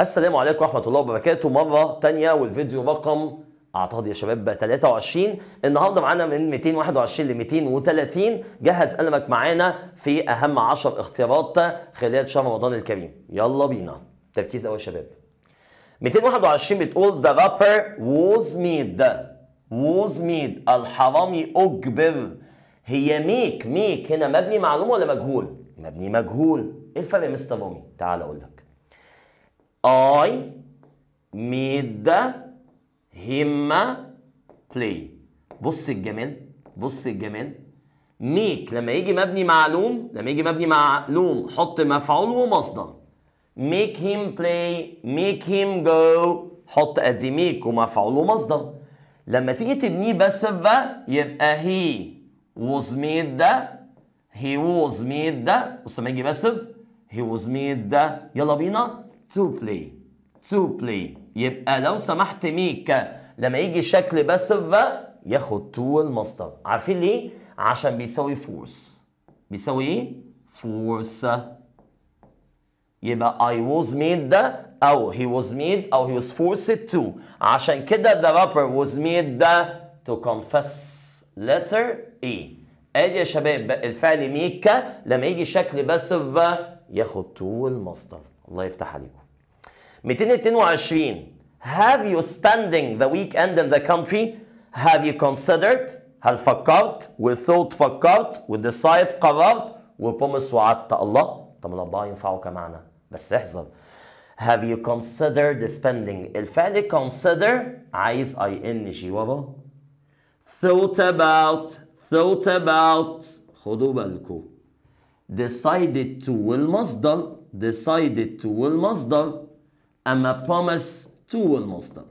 السلام عليكم ورحمة الله وبركاته مرة تانية والفيديو رقم اعتقد يا شباب 23 النهارده معانا من 221 ل 230 جهز قلمك معانا في اهم 10 اختيارات خلال شهر رمضان الكريم يلا بينا تركيز قوي يا شباب 221 بتقول ذا رابر ووز ميد ووز ميد الحرامي اجبر هي ميك ميك هنا مبني معلوم ولا مجهول مبني مجهول ايه الفرق يا مستر رامي تعال اقول لك I made him play بص الجمال بص الجمال ميك لما يجي مبني معلوم لما يجي مبني معلوم حط مفعول ومصدر make him play make him go حط ادي ميك ومفعول ومصدر لما تيجي تبنيه بس بقى يبقى he was made he was made بص لما يجي بس he was made يلا بينا تو بلاي تو بلاي يبقى لو سمحت ميكا لما يجي شكل باسف ياخد تو المصدر عارفين ليه؟ عشان بيساوي فورس بيساوي ايه؟ فورس يبقى I was made ده أو he was made أو he was forced to عشان كده the rapper was made ده to confess letter A ادي يا شباب الفعل ميكا لما يجي شكل باسف ياخد تو المصدر الله يفتح عليكم 222 Have you spending the weekend in the country? Have you considered? هل فكرت؟ وثوت thought فكرت؟ With decide قررت؟ وبومس وعدت الله؟ طب الله ينفعك معنا بس احذر Have you considered spending؟ الفعل consider عايز ing ورا thought about thought about خدوا بالكم decided to والمصدر decided to والمصدر اما promise to والمصدر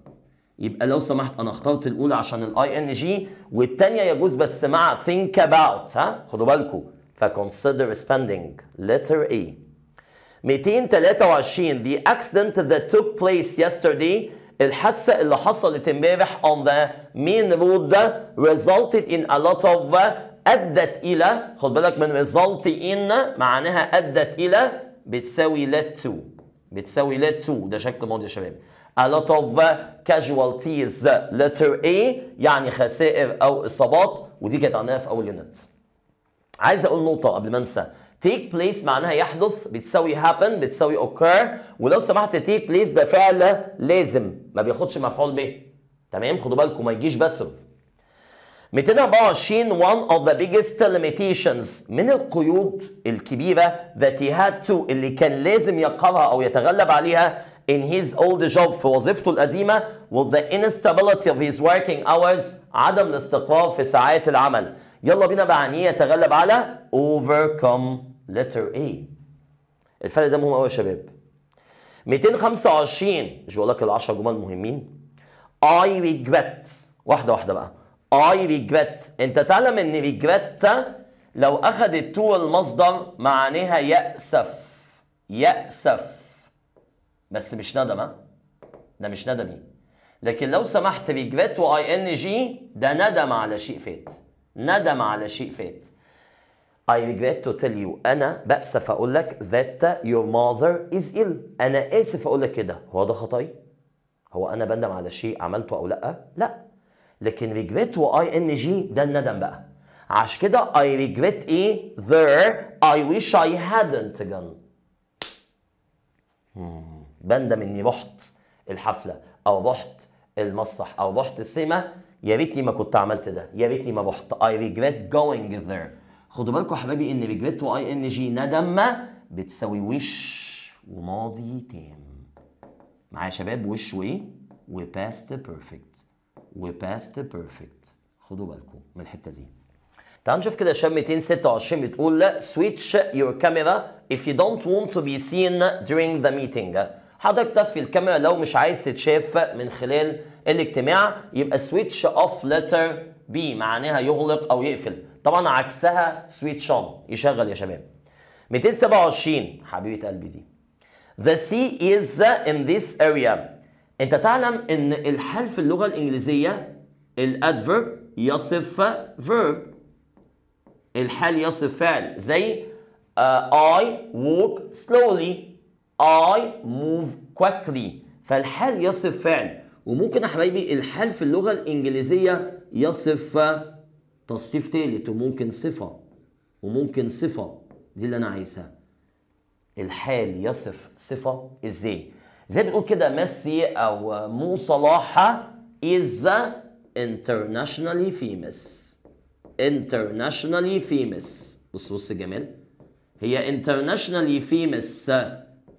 يبقى لو سمحت انا اخترت الاولى عشان الاي ان جي والثانيه يجوز بس مع think about ها خدوا بالكم consider spending letter A e. 223 the accident that took place yesterday الحادثة اللي حصلت امبارح on the main road resulted in a lot of أدت إلى خد بالك من result in معناها أدت إلى بتساوي let to بتساوي let to ده شكل ماضي يا شباب a lot of casualties letter A يعني خسائر أو إصابات ودي كانت عندنا في أول يونت عايز أقول نقطة قبل ما أنسى take place معناها يحدث بتساوي happen بتساوي occur ولو سمحت take place ده فعل لازم ما بياخدش مفعول به تمام خدوا بالكم ما يجيش بسر 224 one of the biggest limitations من القيود الكبيره that he had to اللي كان لازم يقرها او يتغلب عليها in his old job في وظيفته القديمه with the instability of his working hours عدم الاستقرار في ساعات العمل يلا بينا بقى عن ايه يتغلب على overcome letter A الفرق ده مهم قوي يا شباب 225 مش بقول لك ال 10 جمل مهمين I regret واحده واحده بقى I regret انت تعلم ان ريجريت لو اخذت تو المصدر معناها يأسف يأسف بس مش ندم ده مش ندمي لكن لو سمحت ريجريت واي ان جي ده ندم على شيء فات ندم على شيء فات I regret to tell you أنا بأسف أقول لك that your mother is ill أنا آسف أقول لك كده هو ده خطأي؟ هو أنا بندم على شيء عملته أو لأ؟ لأ لكن ريجريت واي ان جي ده الندم بقى عشان كده I regret ايه there I wish I hadn't gone بندم اني رحت الحفله او رحت المسرح او رحت السيما يا ريتني ما كنت عملت ده يا ريتني ما رحت I regret going there خدوا بالكم يا حبايبي ان regret و ing ندم بتساوي وش وماضي تام معايا شباب وش وايه وباست بيرفكت وباست بيرفكت خدوا بالكم من الحته دي تعالوا نشوف كده شاب 226 بتقول لا سويتش يور كاميرا if you don't want to be seen during the meeting حضرتك طفي الكاميرا لو مش عايز تتشاف من خلال الاجتماع يبقى سويتش اوف لتر بي معناها يغلق او يقفل طبعا عكسها سويتش اون يشغل يا شباب 227 حبيبه قلبي دي The sea is in this area انت تعلم ان الحال في اللغه الانجليزيه الادفرب يصف فيرب الحال يصف فعل زي uh, I walk slowly I move quickly فالحال يصف فعل وممكن يا حبايبي الحال في اللغه الانجليزيه يصف تصيف تالت وممكن صفه وممكن صفه دي اللي انا عايزها الحال يصف صفه ازاي زي بتقول كده ميسي او مو صلاح از انترناشونالي فيمس انترناشونالي فيمس بص بص جميل هي انترناشونالي فيمس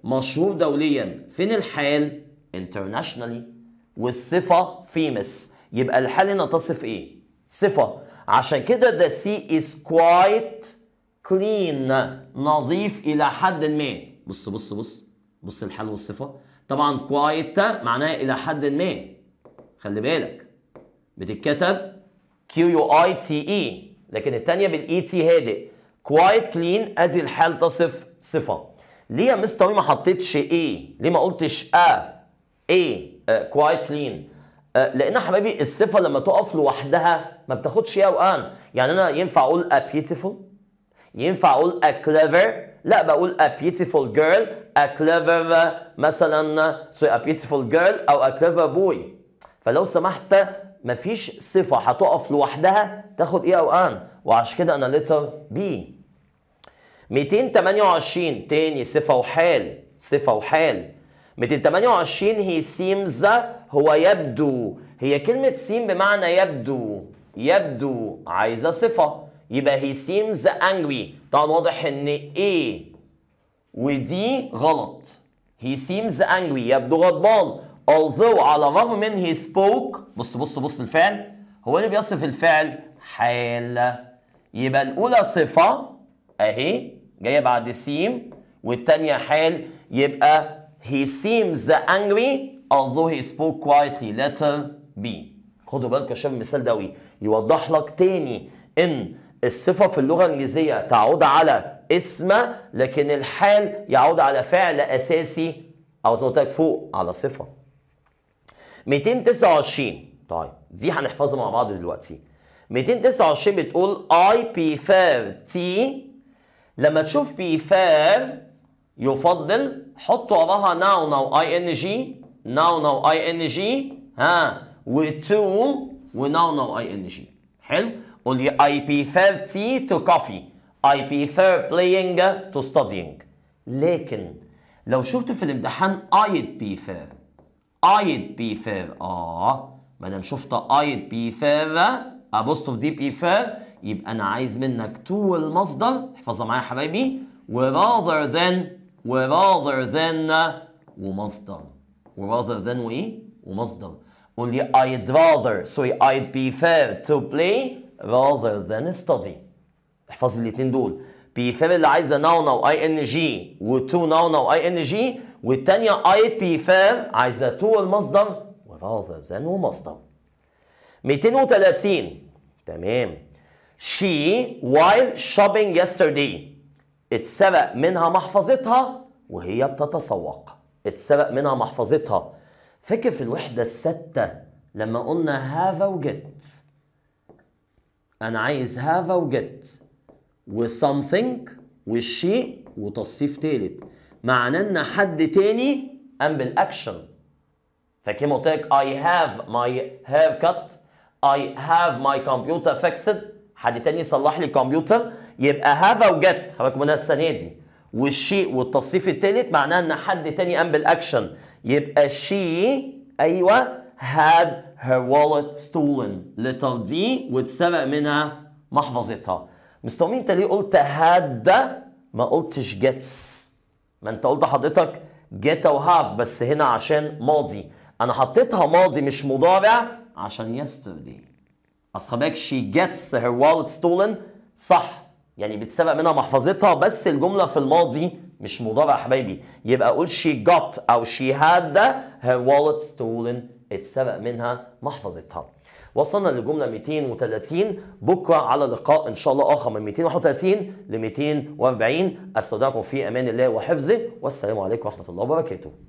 مشهور دوليا فين الحال انترناشونالي والصفه فيمس يبقى الحال هنا تصف ايه صفه عشان كده ذا سي از كوايت كلين نظيف الى حد ما بص بص بص بص الحال والصفه طبعا كوايت معناها الى حد ما خلي بالك بتتكتب كيو يو اي تي اي لكن الثانيه بالاي تي هادئ كوايت كلين ادي الحال تصف صفه ليه يا مستر ما حطيتش اي e؟ ليه ما قلتش ا ايه كوايت كلين لان حبايبي الصفه لما تقف لوحدها ما بتاخدش يا وان يعني انا ينفع اقول a beautiful ينفع اقول a clever لا بقول a beautiful girl a clever مثلا so a beautiful girl او a clever boy فلو سمحت مفيش صفة هتقف لوحدها تاخد ايه او ان وعشان كده انا لتر بي 228 تاني صفة وحال صفة وحال 228 هي سيمز هو يبدو هي كلمة سيم بمعنى يبدو يبدو عايزة صفة يبقى he seems angry طبعا واضح ان A ودي غلط he seems angry يبدو غضبان although على الرغم من he spoke بص بص بص الفعل هو اللي بيصف الفعل حال يبقى الاولى صفه اهي جايه بعد سيم والثانيه حال يبقى he seems angry although he spoke quietly letter B خدوا بالكم يا شباب المثال ده قوي يوضح لك تاني ان الصفة في اللغة الإنجليزية تعود على اسم لكن الحال يعود على فعل أساسي أو زي لك فوق على صفة 229 طيب دي هنحفظها مع بعض دلوقتي 229 بتقول اي بي prefer تي لما تشوف بي prefer يفضل حط وراها ناون أو جي ناون أو جي ها و وناون و اي ان جي حلو قولي I prefer tea to coffee I prefer playing to studying لكن لو شفت في الامتحان I'd prefer I'd prefer اه ما دام شفت I'd prefer في دي prefer يبقى انا عايز منك تو المصدر احفظها معايا يا حبايبي وراذر than وراذر than ومصدر وراذر than وايه ومصدر قولي I'd rather sorry I'd prefer to play rather than study احفظ الاثنين دول بي بيفر اللي عايزه ناونا واي ان جي وتو ناونا واي ان جي والثانيه اي بي بيفر عايزه تو المصدر وراذر ذان ومصدر 230 تمام شي وايل shopping يسترداي اتسرق منها محفظتها وهي بتتسوق اتسرق منها محفظتها فكر في الوحده السادسه لما قلنا هذا وجت انا عايز هاف وجت وسمثينج والشيء وتصنيف تالت معناه ان حد تاني قام بالاكشن فكيما قلت لك I have my كات I have my computer فيكسد حد تاني صلح لي الكمبيوتر يبقى هاف وجت حضرتك منها السنه دي والشيء والتصنيف التالت معناه ان حد تاني قام بالاكشن يبقى she ايوه هاد her wallet stolen لترضيه واتسرق منها محفظتها مستوى انت ليه قلت had ما قلتش gets ما انت قلت حضرتك get او have بس هنا عشان ماضي انا حطيتها ماضي مش مضارع عشان yesterday اصحابك she gets her wallet stolen صح يعني بتسبق منها محفظتها بس الجمله في الماضي مش مضارع يا حبايبي يبقى قول she got او she had her wallet stolen اتسرق منها محفظتها وصلنا للجمله 230 بكره على لقاء ان شاء الله اخر من 231 ل 240 استودعكم في امان الله وحفظه والسلام عليكم ورحمه الله وبركاته